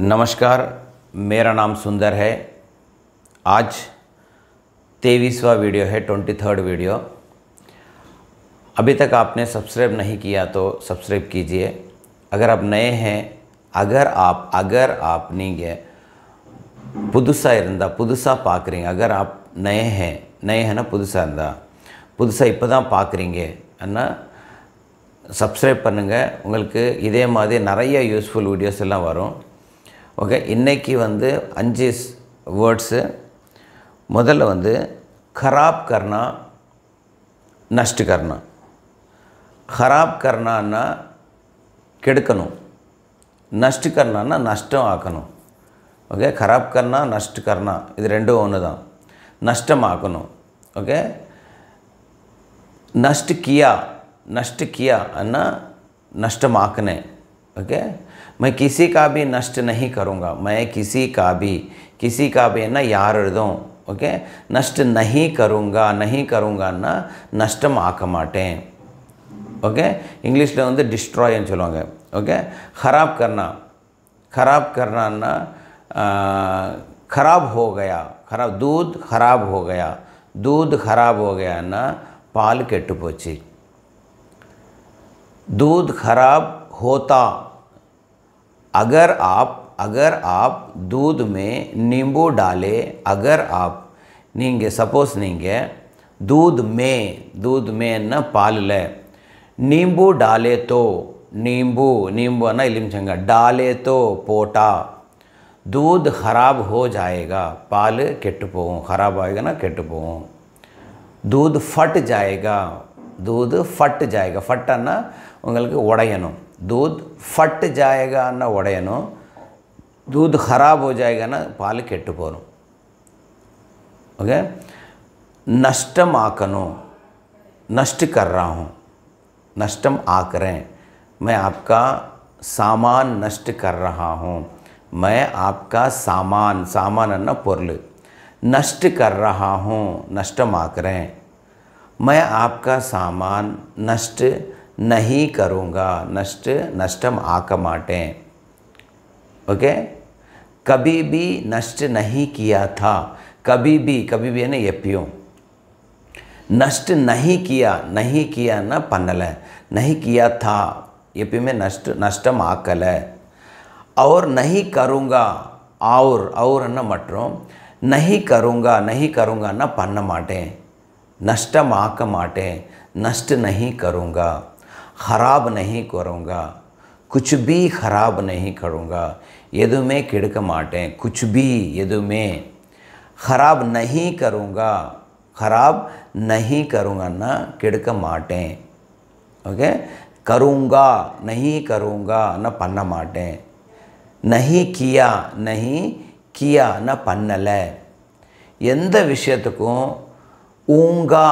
नमस्कार मेरा नाम सुंदर है आज तेईसवा वीडियो है ट्वेंटी थर्ड वीडियो अभी तक आपने सब्सक्राइब नहीं किया तो सब्सक्राइब कीजिए अगर आप नए हैं अगर आप अगर आप नहीं पुदसा पुदसा पाक अगर आप नए हैं नए हैं ना पुदसा पुदसा इतना पाक सब्सक्राइब मेरी नरिया यूस्फुल वीडियोसा वो ஓகே இன்றைக்கி வந்து அஞ்சு வேர்ட்ஸு முதல்ல வந்து ஹராப் கர்ணா நஷ்ட கர்ணா ஹராப் கர்ணான்னா கெடுக்கணும் நஷ்ட கர்ணான்னா நஷ்டம் ஆக்கணும் ஓகே ஹராப் கர்ணா நஷ்ட கர்ணா இது ரெண்டும் ஒன்று தான் நஷ்டம் ஆக்கணும் ஓகே நஷ்ட கியா நஷ்ட கியா அண்ணா நஷ்டம் ஓகே मैं किसी का भी नष्ट नहीं करूँगा मैं किसी का भी किसी का भी ना यार ओके नष्ट नहीं करूँगा नहीं करूँगा ना नष्ट आक மாட்டேன் ओके इंग्लिश वो டிஸ்ட்ராய்ன்னு चलवा ओके खराब करना खराब करना खराब हो गया खराब दूध खराब हो गया दूध खराब हो गया ना पाल केट्टु दूध खराब होता अगर आप अगर आप दूध में नींबू डाले अगर आप நீங்கள் सपोज நீங்கள் दूध में दूध में न पाल नींबू डाले तो नींबू नींबू ना इलिम चंगा डाले तो पोटा दूध खराब हो जाएगा पाल केट्टुपोम खराब आएगा ना केट्टुपोम दूध फट जाएगा दूध फट जाएगा फटना उड़यनों दूध फट जाएगा ना వడయను दूध खराब हो जाएगा ना పాలు కెట్టుకోను ओके नष्टम आकनो नष्ट कर रहा हूँ नष्टम आकरें मैं आपका सामान नष्ट कर रहा हूँ मैं आपका सामान सामान ना पुरल नष्ट कर रहा हूँ नष्टम आकरें मैं आपका सामान नष्ट नहीं करूँगा नष्ट नष्टम आकमाटे ओके कभी भी नष्ट नहीं किया था कभी भी कभी भी है ना एपियो नष्ट नहीं किया नहीं किया ना पन्नल नहीं किया था पी में नष्ट नष्टम आकल और नहीं करूँगा और और ना मटरों नहीं करूँगा नहीं करूँगा ना पन्न माटे नष्टम आक माटे नष्ट नहीं करूँगा ஹராப் नहीं करूँगा குச்சு பி ஹராப் நஹி கருங்க எதுவுமே கெடுக்க மாட்டேன் குச்சு பி எதுவுமே ஹராப் நஹி கருங்க ஹராப் நஹி கருங்கன்னா கெடுக்க மாட்டேன் ஓகே கருங்கா நஹி கருங்கான்னா பண்ண மாட்டேன் நஹி கியா நஹி கியான்னா பண்ணலை எந்த விஷயத்துக்கும் ஊங்கா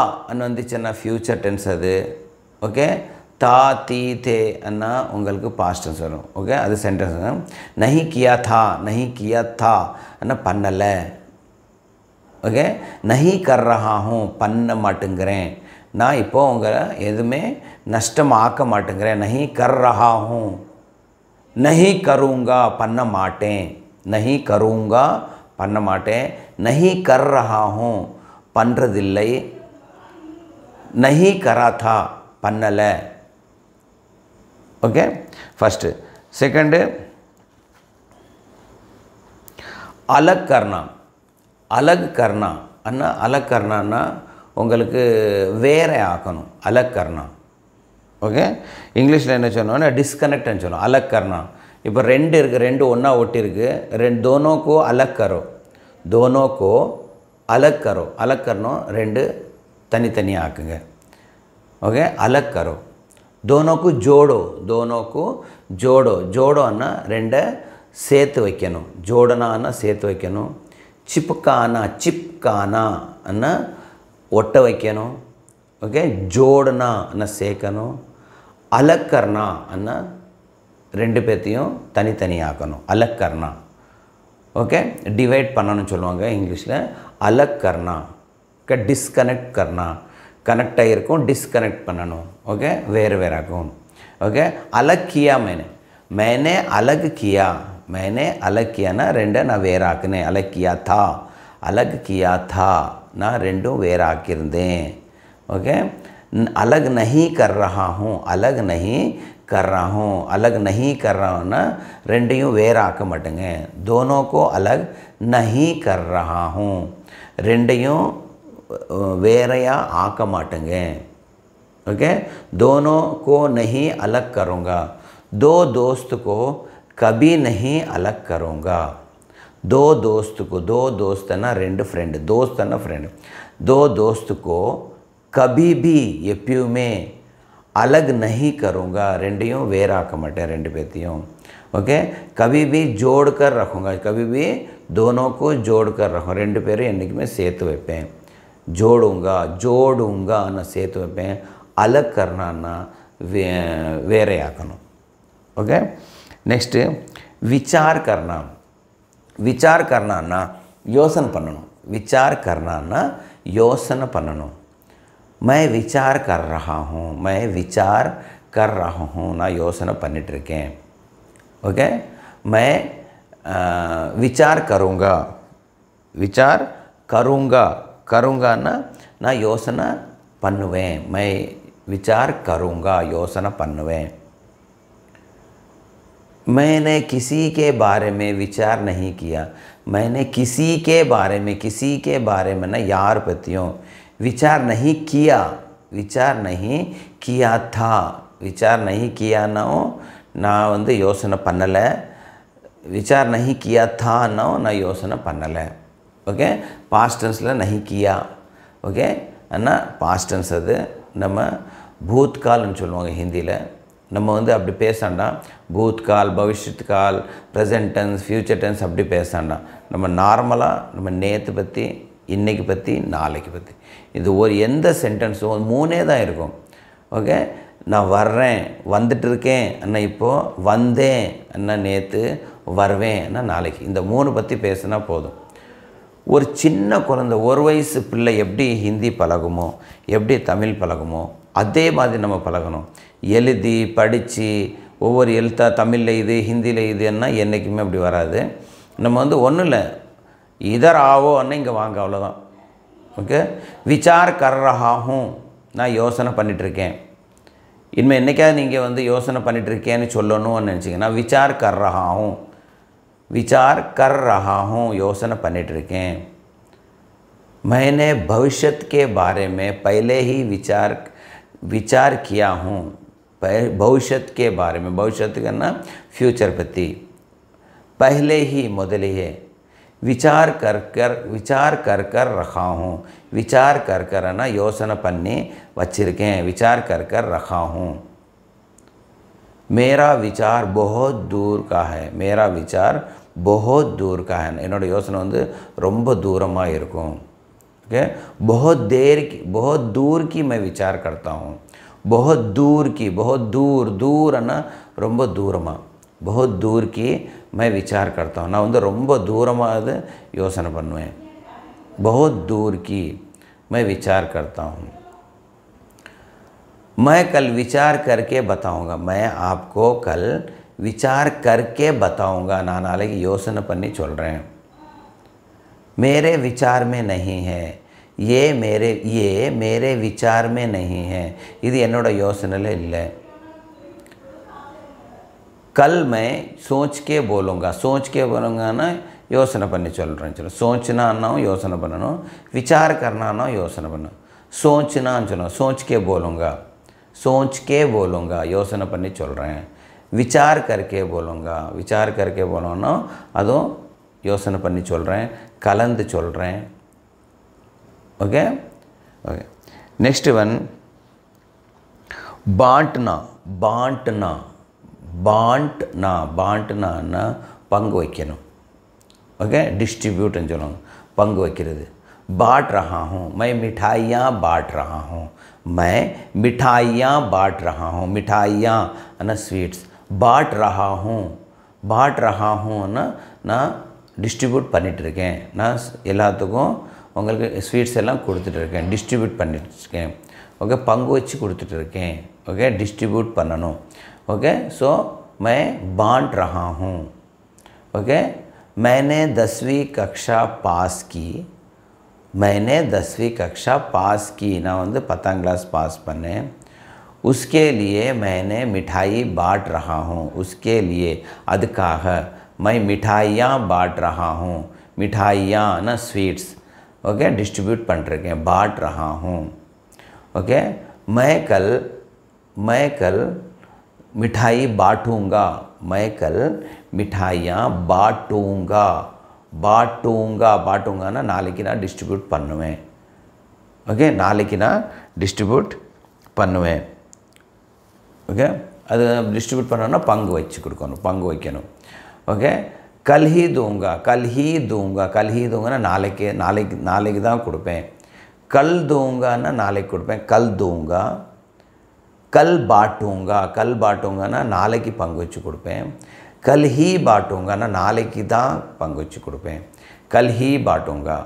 வந்துச்சுன்னா ஃப்யூச்சர் டென்ஸ் அது ஓகே தா தீ தே அண்ணா உங்களுக்கு பாஸ்டன்ஸ் வரும் ஓகே அது சென்டென்ஸ் வரும் நஹி கியா தா நஹி கியா தா அண்ணா பண்ணலை ஓகே நஹி கர்ரஹாகும் பண்ண மாட்டேங்கிறேன் நான் இப்போது உங்களை எதுவுமே நஷ்டம் ஆக்க மாட்டேங்கிறேன் நஹி கர்ரஹாகும் நஹி கருங்கா பண்ண மாட்டேன் நஹி கருங்கா பண்ண மாட்டேன் நஹி கர்ரஹாகும் பண்ணுறதில்லை நஹி கராத்தா பண்ணலை ஓகே ஃபஸ்ட்டு செகண்டு அலக் கர்ணா அலக் கர்ணா அண்ணா அலக் கர்ணான்னா உங்களுக்கு வேறே ஆக்கணும் அலக் கர்ணா ஓகே இங்கிலீஷில் என்ன சொன்னோன்னா டிஸ்கனெக்ட்னு சொல்லணும் அலக் கர்ணா இப்போ ரெண்டு இருக்குது ரெண்டு ஒன்றா ஒட்டியிருக்கு ரெண்டு தோனோக்கோ அலக் கரோ தோனோக்கோ அலக் கரோ அலக் கர்ணம் ரெண்டு தனித்தனியாக ஆக்குங்க ஓகே அலக் கரோ தோனோக்கு ஜோடோ தோனோக்கு ஜோடோ ஜோடோன்னா ரெண்டை சேர்த்து வைக்கணும் ஜோடனான்னா சேர்த்து வைக்கணும் சிப்கானா சிப்கானா அண்ணா ஒட்ட வைக்கணும் ఓకే జోడనా అన్న సేకను అలక్కర్నా అన్న ரெண்டு பேர்த்தையும் தனித்தனியாக்கணும் அலக்கர்னா ஓகே டிவைட் பண்ணணும்னு சொல்லுவாங்க இங்கிலீஷில் அலக்கர்னா ஓகே டிஸ்கனெக்ட் கர்னா कनेक्ट ಆಗಿರ್ಕೊಂಡು पड़नों ओके ಓಕೆ वेर ವೇರ್ ओके अलग किया मैंने मैंने अलग किया मैंने अलग किया ना रे ना आकने अलग किया था अलग किया था ना रेंडो वेराकिरदें ओके अलग नहीं कर रहा हूँ अलग नहीं कर रहा हूँ अलग नहीं कर रहा हूँ ना रेंडियों वेराक मटेंगे दोनों को अलग नहीं कर रहा हूँ रेडियो वेरया आकमाटेंगे ओके दोनों को नहीं अलग करूँगा दो दोस्त को कभी नहीं अलग करूँगा दो दोस्त को दो दोस्त ना रेंड फ्रेंड दोस्त ना फ्रेंड दो दोस्त को कभी भी எப்பயும் में अलग नहीं करूँगा ரெண்டையும் वेर आकमाटे ரெண்டு பேத்தையும் ओके कभी भी जोड़ कर रखूँगा कभी भी दोनों को जोड़ कर रखूँ ரெண்டு பேரும் मैं सेतु वेपे जोड़ूंगा जोड़ूंगा सेत अलग करना वेरे आकनु ओके नेक्स्ट विचार करना विचार करना योजना पड़नों विचार करना योजना पड़नों मैं विचार कर रहा हूँ मैं विचार कर रहा हूँ ना योजना पड़िटर ओके मैं आ, विचार करूँगा विचार करूँगा करूंगा ना योजना पन्वे मैं विचार करूँगा योजना पन्वे मैंने किसी के बारे में विचार नहीं किया मैंने किसी के बारे में किसी के बारे में ना यार पतियों विचार नहीं किया विचार नहीं किया था विचार नहीं किया ना हो ना वो योजना पन्नल विचार नहीं किया था ना ना योजना पन्नल ஓகே பாஸ்டன்ஸில் ಟೆನ್ಸ್ಲ ஓகே ஆனால் பாஸ்டன்ஸ் அது நம்ம பூத்கால்னு சொல்லுவாங்க ஹிந்தியில் நம்ம வந்து அப்படி பேசாண்டா பூத்கால் பவிஷ்யத் கால் ப்ரெசன்ட் டென்ஸ் ஃப்யூச்சர் டென்ஸ் அப்படி பேசாண்டா நம்ம நார்மலாக நம்ம நேற்று பற்றி இன்றைக்கி பற்றி நாளைக்கு பற்றி இது ஒரு எந்த சென்டென்ஸும் மூணே தான் இருக்கும் ஓகே நான் வர்றேன் வந்துட்டு இருக்கேன் அண்ணா இப்போது வந்தேன் அண்ணா நேற்று வருவேன் அண்ணா நாளைக்கு இந்த மூணு பற்றி பேசுனா போதும் ஒரு சின்ன குழந்த ஒரு வயசு பிள்ளை எப்படி ஹிந்தி பழகுமோ எப்படி தமிழ் பழகுமோ அதே மாதிரி நம்ம பழகணும் எழுதி படித்து ஒவ்வொரு எழுத்தாக தமிழில் இது ஹிந்தியில் இது என்ன என்றைக்குமே அப்படி வராது நம்ம வந்து ஒன்றும் இல்லை இதர் ஆவோன்னு இங்கே வாங்க அவ்வளோதான் ஓகே விசார் கர்ரஹாகும் நான் யோசனை பண்ணிகிட்ருக்கேன் இனிமேல் என்றைக்காவது நீங்கள் வந்து யோசனை பண்ணிகிட்ருக்கேன்னு சொல்லணும்னு நினச்சிங்கன்னா விசார் கர்ரஹாகும் विचार कर रहा हूँ योसन पनिटिरकें मैंने भविष्य के बारे में पहले ही विचार विचार किया हूँ भविष्य के बारे में भविष्यत करना फ्यूचर प्रति पहले ही है विचार कर कर विचार कर कर रखा हूँ विचार कर कर ना योजना पन्नी वचिरकें विचार कर कर रखा हूँ मेरा विचार बहुत दूर का है मेरा विचार बहुत दूर का है इन योजना वो रोम दूरम இருக்கும் ओके बहुत देर की बहुत दूर की मैं विचार करता हूँ बहुत दूर की बहुत दूर दूर ना दूर தூரமாக बहुत दूर की मैं विचार करता हूँ ना वो रोम தூரமாக योजना पड़े बहुत दूर की मैं विचार करता हूँ मैं कल विचार करके बताऊंगा मैं आपको कल विचार करके बताऊंगा पन्नी चल रहे हैं मेरे विचार में नहीं है ये मेरे ये मेरे विचार में नहीं है இது योजना इले कल मैं सोच के बोलूँगा सोच के बोलूँगा ना योजना चल रहे பண்ணி சொல்கிறேன் சொல்லு சோச்சுனான்னாவும் யோசனை பண்ணணும் விசார் கரணான்னா योजना बनना सोचना चलो सोच के बोलूँगा सोच போலுங்க யோசனை பண்ணி சொல்கிறேன் விசார் கற்கே போலுங்கா விசார் கற்கே போலோன்னா அதுவும் யோசனை பண்ணி சொல்கிறேன் கலந்து சொல்கிறேன் ஓகே ஓகே நெக்ஸ்ட் ஒன் பாண்ட்னா பாண்ட்னா பாண்ட்னா பாண்ட்னான்னா பங்கு வைக்கணும் ஓகே டிஸ்ட்ரிபியூட்னு சொல்லுவாங்க பங்கு வைக்கிறது बांट रहा हूँ मैं मिठाइयाँ बांट रहा हूँ मैं मिठाइयाँ बांट रहा हूँ मिठाइयाँ है ना स्वीट्स बांट रहा हूँ बांट रहा हूँ ना ना डिस्ट्रीब्यूट पड़िटेन ना एल्त स्वीट्स को डिस्ट्रिब्यूट पड़े ओके पंगु वीटे ओके डिस्ट्रिब्यूट पड़नों ओके सो मैं बांट रहा हूँ ओके मैंने दसवीं कक्षा पास की मैंने दसवीं कक्षा पास की ना वो पता क्लास पास பண்ணேன் उसके लिए मैंने मिठाई बांट रहा हूँ उसके लिए அதுக்காக मैं मिठाइयाँ बांट रहा हूँ मिठाइयाँ ना स्वीट्स ओके डिस्ट्रीब्यूट पड़ रखे हैं बांट रहा हूँ ओके मैं कल मैं कल मिठाई बांटूँगा मैं कल मिठाइयाँ बांटूँगा பாட்டூங்கா பாட்டூங்கானா நாளைக்கு நான் டிஸ்ட்ரிபியூட் பண்ணுவேன் ஓகே நாளைக்கு நான் டிஸ்ட்ரிபியூட் பண்ணுவேன் ஓகே அது டிஸ்ட்ரிபியூட் பண்ணோன்னா பங்கு வச்சு கொடுக்கணும் பங்கு வைக்கணும் ஓகே கல்ஹி தூங்கா கல்ஹி தூங்கா கல்ஹி தூங்கன்னா நாளைக்கு நாளைக்கு நாளைக்கு தான் கொடுப்பேன் கல் தூங்கான்னா நாளைக்கு கொடுப்பேன் கல் தூங்கா கல் பாட்டுங்கா கல் பாட்டுங்கன்னா நாளைக்கு பங்கு வச்சு கொடுப்பேன் कल ही बांटूंगा நாளைக்கு தான் பங்கு வச்சு கொடுப்பேன் கல் ஹி பாட்டுங்கா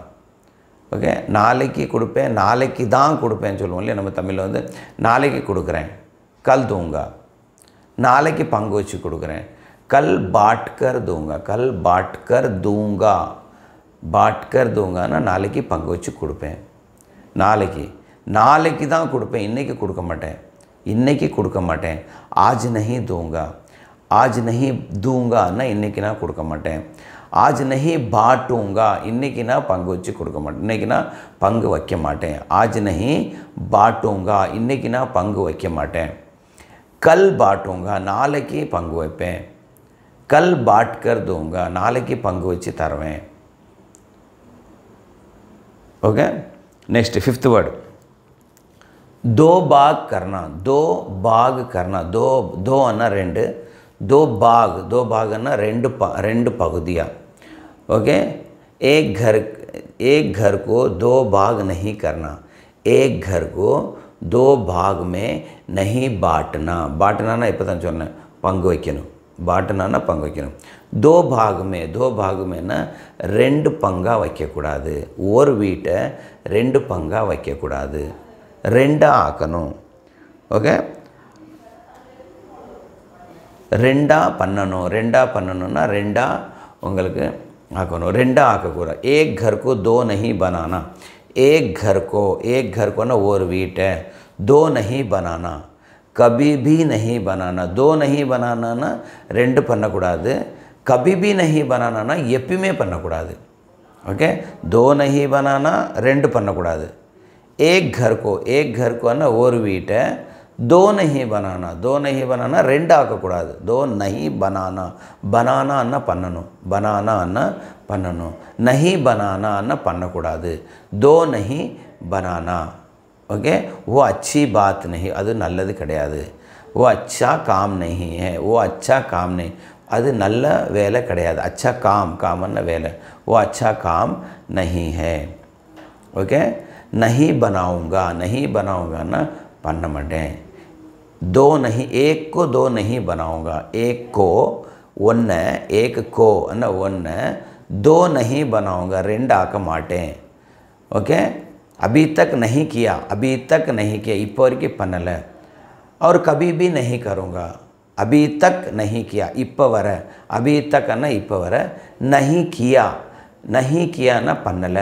ஓகே நாளைக்கு கொடுப்பேன் நாளைக்கு தான் கொடுப்பேன்னு சொல்லுவோம் இல்லையா நம்ம தமிழில் வந்து நாளைக்கு கொடுக்குறேன் கல் தூங்கா நாளைக்கு பங்கு வச்சு கொடுக்குறேன் கல் பாட்கர் தூங்கா கல் பாட்கர் தூங்கா பாட்கர் தூங்கான்னா நாளைக்கு பங்கு வச்சு கொடுப்பேன் நாளைக்கு நாளைக்கு தான் கொடுப்பேன் இன்றைக்கி கொடுக்க மாட்டேன் இன்றைக்கி கொடுக்க மாட்டேன் ஆஜ் நஹி தூங்கா आज नहीं दूंगा ना इनकी ना कुक मटें आज नहीं बाटूंगा इनकी ना पंग वी कुक मटे इनकना पंग वटे आज नहीं बाटूंगा इनकी ना पंग वटे कल बाटूंगा ना की पंग वे कल बाट कर दूंगा ना की पंग वी तरव ओके नेक्स्ट फिफ्त वर्ड दो बाग करना दो बाग करना दो दो अना रेंड़ दो भाग दो भागना रे रे पगदिया ओके एक घर एक घर को दो भाग नहीं करना एक घर को दो भाग में नहीं बांटना बांटना ना इतना चलना पंग वन बांटना ना पंग वन दो भाग में दो भाग में ना रे पंगा वूड़ा और वीट रे पंगा वूड़ा रेडा आकनों ओके ரெண்டாக பண்ணணும் ரெண்டாக பண்ணணும்னா ரெண்டாக உங்களுக்கு ஆக்கணும் ரெண்டாக ஆக்கக்கூடாது ஏக் கர்க்கோ தோ நகி பனானா ஏக் கர்க்கோ ஏக் கர்க்கோன்னா ஒரு வீட்டை தோ நகி பனானா கபி பி நகி பனானா தோ நகி பனானானா ரெண்டு பண்ணக்கூடாது கபி பி நகி பனானானா எப்பயுமே பண்ணக்கூடாது ஓகே தோ நகி பனானா ரெண்டு பண்ணக்கூடாது ஏக் கர்க்கோ ஏக் கர்க்கோன்னா ஒரு வீட்டை தோ நஹி பனானா தோ நஹி பனானா ரெண்டு ஆக்கக்கூடாது தோ நஹி பனானா பனானான்னா பண்ணணும் பனானான்னா பண்ணணும் நஹி பனானான்னா பண்ணக்கூடாது தோ நஹி பனானா ஓகே ஓ அச்சி பாத் நஹி அது நல்லது கிடையாது ஓ அச்சா காம் நஹி ஓ அச்சா காம் நஹி அது நல்ல வேலை கிடையாது அச்சா காம் காமன்ன வேலை ஓ அச்சா காம் நஹி ஹே ஓகே நஹி பனாவுங்கா நஹி பனாவுங்கன்னா பண்ண மாட்டேன் दो नहीं एक को दो नहीं बनाऊंगा एक को ஒன்று ஏக்கு கோ என்ன दो नहीं बनाऊंगा रेंड आक மாட்டேன் ओके अभी तक नहीं किया अभी तक नहीं किया की வரைக்கும் है और कभी भी नहीं करूँगा अभी तक नहीं किया இப்போ வர अभी तक ना இப்போ வர नहीं किया नहीं किया ना पन्नल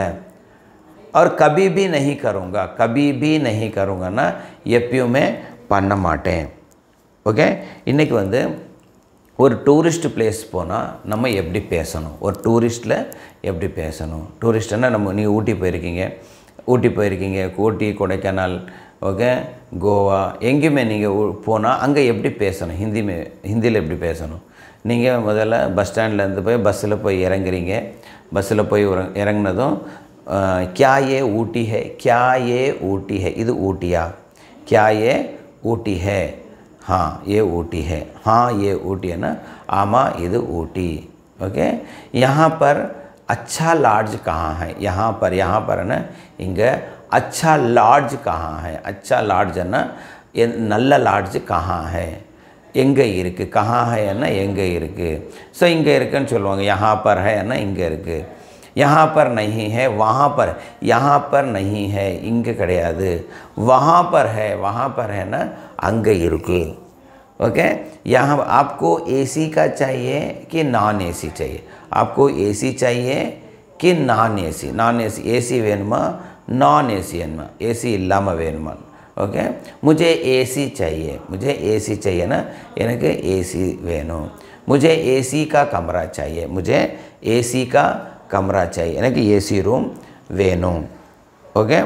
और कभी भी नहीं करूँगा कभी भी नहीं करूँगा ना में பண்ண மாட்டேன் ஓகே இன்றைக்கி வந்து ஒரு டூரிஸ்ட் பிளேஸ் போனால் நம்ம எப்படி பேசணும் ஒரு டூரிஸ்ட்டில் எப்படி பேசணும் டூரிஸ்ட்டுன்னா நம்ம நீங்கள் ஊட்டி போயிருக்கீங்க ஊட்டி போயிருக்கீங்க ஊட்டி கொடைக்கானல் ஓகே கோவா எங்கேயுமே நீங்கள் போனால் அங்கே எப்படி பேசணும் ஹிந்தி ஹிந்தியில் எப்படி பேசணும் நீங்கள் முதல்ல பஸ் ஸ்டாண்ட்லேருந்து போய் பஸ்ஸில் போய் இறங்குறீங்க பஸ்ஸில் போய் இறங்கினதும் கியாயே ஏ ஊட்டி ஹே கியா ஏ ஊட்டி ஹே இது ஊட்டியா கியாயே ஏ ஊட்டி ஹே ஹா ஏ ஊட்டி ஹே ஹா ஏ ஊட்டின்னா ஆமாம் இது ஊட்டி ஓகே யஹாம் பர் அச்சா லாட்ஜ் கஹா ஹை யஹாம் பர் யஹாம் பர்னா இங்கே அச்சா லாட்ஜ் கஹா ஹை அச்சா லாட்ஜ்ன்னா நல்ல லாட்ஜ் கஹா ஹை எங்கே இருக்குது கஹா ஹைன்னா எங்கே இருக்குது ஸோ இங்கே இருக்குதுன்னு சொல்லுவாங்க யஹா பர் ஹைன்னா இங்கே இருக்குது यहाँ पर नहीं है वहाँ पर यहाँ पर नहीं है इंक கிடையாது वहाँ पर है वहाँ पर है ना अंग இருக்கு ओके यहाँ आपको एसी का चाहिए कि नॉन एसी चाहिए आपको एसी चाहिए कि non AC non AC AC வேணுமா नॉन एसी வேணுமா एसी इलाम வேணுமா ओके मुझे एसी चाहिए मुझे एसी चाहिए ना எனக்கு एसी வேணும் मुझे एसी का कमरा चाहिए मुझे एसी का कमरा चाहिए यानी कि एसी रूम वेनू ओके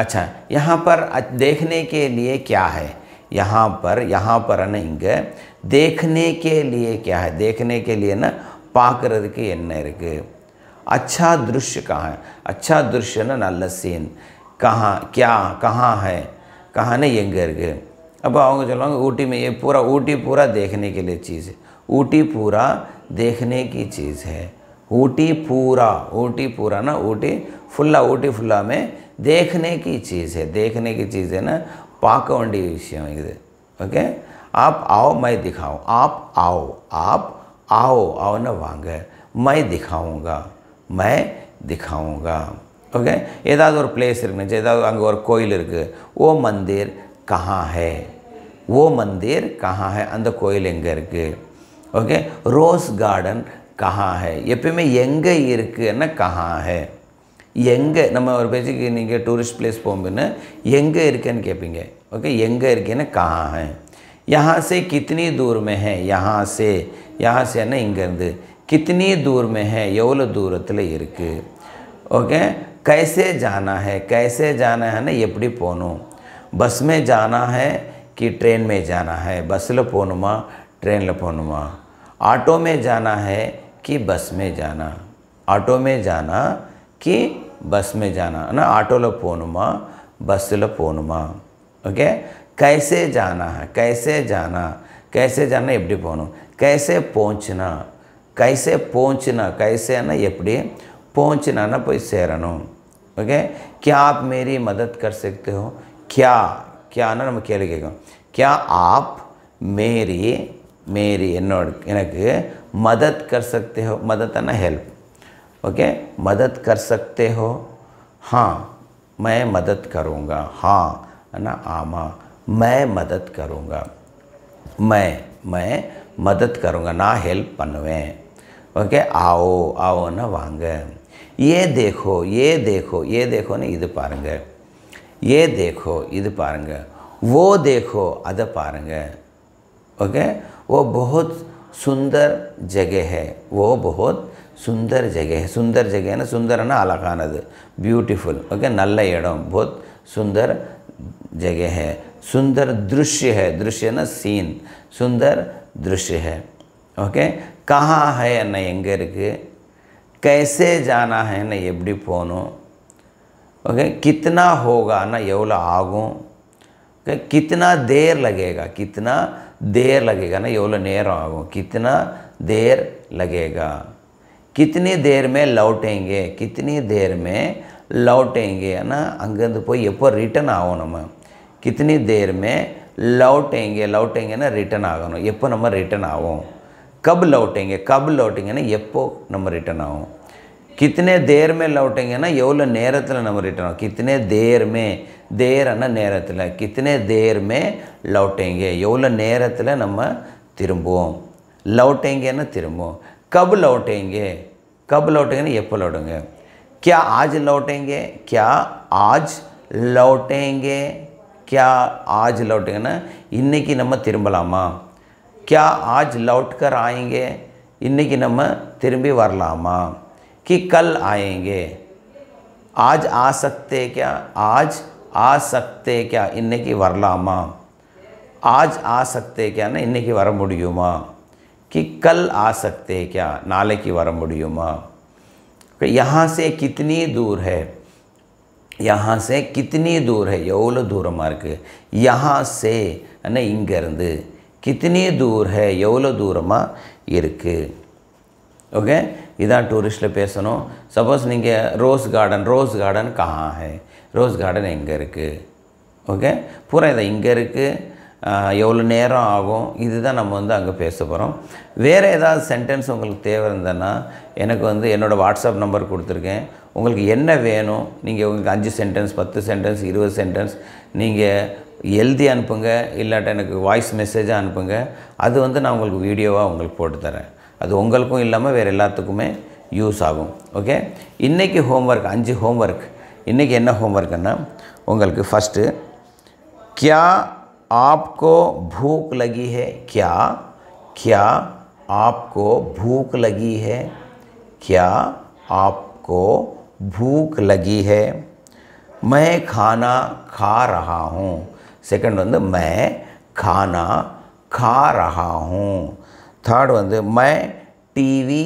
अच्छा यहाँ पर देखने के लिए क्या है यहाँ पर यहाँ पर है இங்கே देखने के लिए क्या है देखने के लिए ना पाक अच्छा दृश्य कहाँ है अच्छा दृश्य ना नल सीन कहाँ क्या कहाँ है कहाँ ना ये अब आओगे சொல்லுவாங்க ऊटी में ये पूरा ऊटी पूरा देखने के लिए चीज़ है ऊटी पूरा देखने की चीज़ है ऊटी पूरा ऊटी पूरा ना ऊटी फुला ऊटी फुल्ला में देखने की चीज़ है देखने की चीज़ है ना पाक वी विषय ओके आप आओ मैं दिखाओ आप आओ आप आओ आओ ना वांग मैं दिखाऊँगा मैं दिखाऊँगा ओके एदाद प्लेस एदाद अगे और कोयल वो मंदिर कहाँ है वो मंदिर कहाँ है अंदर कोयल ओके रोज गार्डन कहाँ है एपयेमें एं कहाँ है ये नम्बर नहीं टूरीस्ट प्लेस पेंगे केपी ओके कहाँ है यहाँ से कितनी दूर में है यहाँ से यहाँ से ना इं कितनी दूर में है एवल दूर ओके कैसे जाना है कैसे जाना है ना एपड़ी पोनू बस में जाना है कि ट्रेन में जाना है बस पोनुमा ट्रेन पोनुमा ऑटो में जाना है कि बस में जाना ऑटो में जाना कि बस में जाना ना ऑटो लोनुमा बस लोनुमा ओके कैसे जाना है कैसे जाना कैसे जाना एपड़ी पोन कैसे पहुँचना कैसे पहुँचना कैसे ना एपड़ी पहुँचना ना पे सैरण ओके क्या आप मेरी मदद कर सकते हो क्या क्या ना नम्बर क्या आप मेरी मेरी इनके मदद कर सकते हो मदद है ना हेल्प ओके मदद कर सकते हो हाँ मैं मदद करूँगा हाँ है ना आमा हाँ, हाँ, मैं मदद करूँगा मैं मैं मदद करूँगा ना हेल्प பண்ணுவேன் ओके आओ आओ ना वांग ये देखो ये देखो ये देखो ना इध பாருங்க ये देखो इध பாருங்க वो देखो अद பாருங்க ओके वो बहुत सुंदर जगह है वो बहुत सुंदर जगह है सुंदर जगह है ना सुंदर है ना अलगान ब्यूटिफुल ओके ना इटम बहुत सुंदर जगह है सुंदर दृश्य है दृश्य ना सीन सुंदर दृश्य है ओके कहाँ है ना ये कैसे जाना है ना एपड़ी पोन ओके कितना होगा ना यो आगू कितना देर लगेगा कितना தேர் लगेगाனா எவ்வளோ நேரம் ஆகும் कितना देर लगेगा कितनी देर में लौटेंगे कितनी देर அங்கேருந்து போய் எப்போ ரிட்டன் ஆகும் நம்ம கித்தனி தேர்மே மே லவுட்டேங்கன்னா ரிட்டன் ஆகணும் எப்போ நம்ம ரிட்டன் ஆகும் கப் லவுட்டேங்க கப் லவுட்டிங்கன்னா எப்போ நம்ம ரிட்டன் ஆகும் கித்தனே தேர்மே மேல் லவுட்டிங்கன்னா எவ்வளோ நேரத்தில் நம்ம ரிட்டர்ன் கித்தனே தேர் மே நேரத்தில் கித்தனே தேர்மே மே லவுட்டேங்க எவ்வளோ நேரத்தில் நம்ம திரும்புவோம் லவுட்டேங்கன்னா திரும்புவோம் கப் லவுட்டேங்க கப் லவுட்டேங்கன்னா எப்போ லவுட்டுங்க கியா ஆஜ் लौटेंगे क्या ஆஜ் लौटेंगे கியா ஆஜ் लौटेंगे இன்றைக்கி நம்ம திரும்பலாமா கியா ஆஜ் लौट ஆயிங்க இன்றைக்கி நம்ம திரும்பி வரலாமா कि कल आएंगे आज आ सकते क्या आज आ सकते क्या की वरलामा आज आ सकते क्या ना इनकी वर मुड़ियुमा कि कल आ सकते क्या नाले की वर मुड़ियुमा यहाँ से कितनी दूर है यहाँ से कितनी दूर है எவ்வளோ दूर मार्ग यहाँ से ना இங்கேருந்து कितनी दूर है எவ்வளோ दूरमा இருக்குது ओके இதான் டூரிஸ்ட்டில் பேசணும் சப்போஸ் நீங்கள் ரோஸ் கார்டன் ரோஸ் கார்டன் கஹா ஹே ரோஸ் கார்டன் எங்கே இருக்குது ஓகே பூரா இதை இங்கே இருக்குது எவ்வளோ நேரம் ஆகும் இதுதான் நம்ம வந்து அங்கே பேச போகிறோம் வேறு ஏதாவது சென்டென்ஸ் உங்களுக்கு தேவை இருந்ததுன்னா எனக்கு வந்து என்னோடய வாட்ஸ்அப் நம்பர் கொடுத்துருக்கேன் உங்களுக்கு என்ன வேணும் நீங்கள் உங்களுக்கு அஞ்சு சென்டென்ஸ் பத்து சென்டென்ஸ் இருபது சென்டென்ஸ் நீங்கள் எழுதி அனுப்புங்க இல்லாட்ட எனக்கு வாய்ஸ் மெசேஜாக அனுப்புங்க அது வந்து நான் உங்களுக்கு வீடியோவாக உங்களுக்கு போட்டு தரேன் அது உங்களுக்கும் இல்லாம வேற எல்லாத்துக்குமே யூஸ் ஆகும் ஓகே இன்னைக்கு ஹோம் வொர்க் ஐந்து ஹோம் வொர்க் இன்னைக்கு என்ன ஹோம் வொர்க்ன்னா உங்களுக்கு ஃபர்ஸ்ட் क्या आपको भूख लगी है क्या क्या आपको भूख लगी है क्या आपको भूख लगी है मैं खाना खा रहा हूं सेकंड வந்து मैं खाना खा रहा हूं थर्ड वो मैं टीवी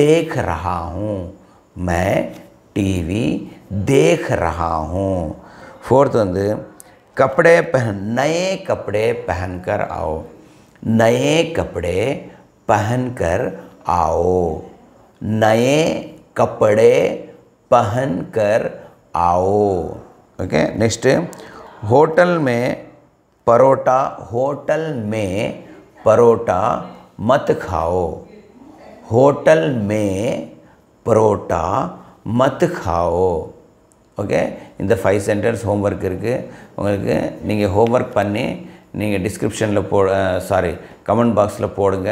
देख रहा हूँ मैं टीवी देख रहा हूँ फोर्थ वो कपड़े पहन नए कपड़े पहन कर आओ नए कपड़े पहन कर आओ नए कपड़े पहन कर आओ ओके नेक्स्ट होटल में परोटा होटल में परोटा मत खाओ होटल में பரோட்டா மத்து காவோ ஓகே இந்த ஃபைவ் சென்டர்ஸ் ஹோம்ஒர்க் இருக்குது உங்களுக்கு நீங்கள் ஹோம்ஒர்க் பண்ணி நீங்கள் டிஸ்கிரிப்ஷனில் போ சாரி கமெண்ட் பாக்ஸில் போடுங்க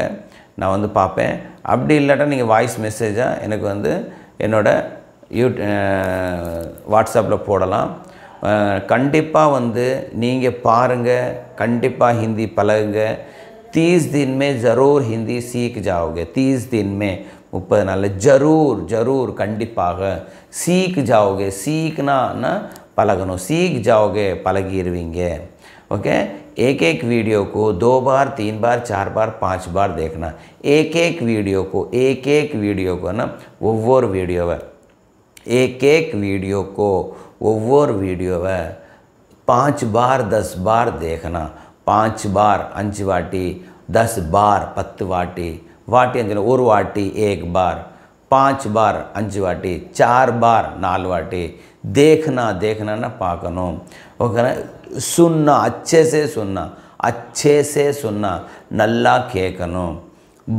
நான் வந்து பார்ப்பேன் அப்படி இல்லாட்டா நீங்கள் வாய்ஸ் மெசேஜாக எனக்கு வந்து என்னோடய யூ வாட்ஸ்அப்பில் போடலாம் கண்டிப்பாக வந்து நீங்கள் பாருங்கள் கண்டிப்பாக ஹிந்தி பழகுங்க तीस दिन में ज़रूर हिंदी सीख जाओगे तीस दिन में முப்பது जरूर जरूर कंडीपा सीख जाओगे सीखना ना पलगन सीख जाओगे பழகிடுவீங்க ओके एक एक वीडियो को दो बार तीन बार चार बार पाँच बार देखना एक एक वीडियो को एक एक वीडियो को ना वीडियो வீடியோவை एक एक वीडियो को वो वीडियो पांच बार दस बार देखना पाँच बार अंच वाटी दस बार पत्त वाटी वाटी अंजन और वाटी एक बार पाँच बार अंच वाटी चार बार नाल वाटी देखना देखना ना पाकनो वो कहना अच्छे से सुनना अच्छे से सुनना नल्ला केकनो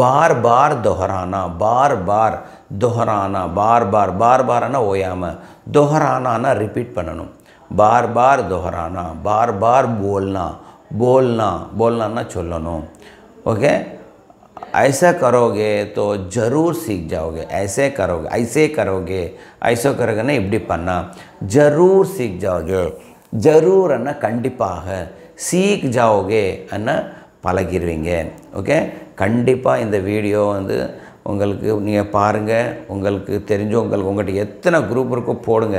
बार बार दोहराना बार बार दोहराना बार बार बार बार ना ओयाम दोहराना ना रिपीट पड़नों बार बार दोहराना बार बार बोलना बोलना बोलना ना छोड़ो ओके ऐसा करोगे तो ज़रूर सीख जाओगे ऐसे करोगे ऐसे करोगे ऐसा करोगे ना இப்படி பண்ணால் ஜரூர் சீக் ஜாவோகே ஜரூர் அண்ணா கண்டிப்பாக சீக் ஜாவோகே அண்ணா பழகிடுவீங்க ஓகே கண்டிப்பாக இந்த வீடியோ வந்து உங்களுக்கு நீங்கள் பாருங்கள் உங்களுக்கு தெரிஞ்சவங்களுக்கு உங்கள்கிட்ட எத்தனை குரூப் இருக்கோ போடுங்க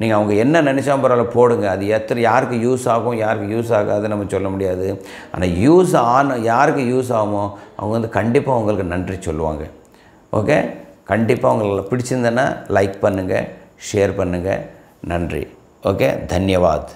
நீங்கள் அவங்க என்ன நினச்சா பரவாயில்ல போடுங்க அது எத்தனை யாருக்கு யூஸ் ஆகும் யாருக்கு யூஸ் ஆகாது நம்ம சொல்ல முடியாது ஆனால் யூஸ் ஆன யாருக்கு யூஸ் ஆகுமோ அவங்க வந்து கண்டிப்பாக உங்களுக்கு நன்றி சொல்லுவாங்க ஓகே கண்டிப்பாக உங்களை பிடிச்சிருந்தேன்னா லைக் பண்ணுங்கள் ஷேர் பண்ணுங்கள் நன்றி ஓகே தன்யவாத்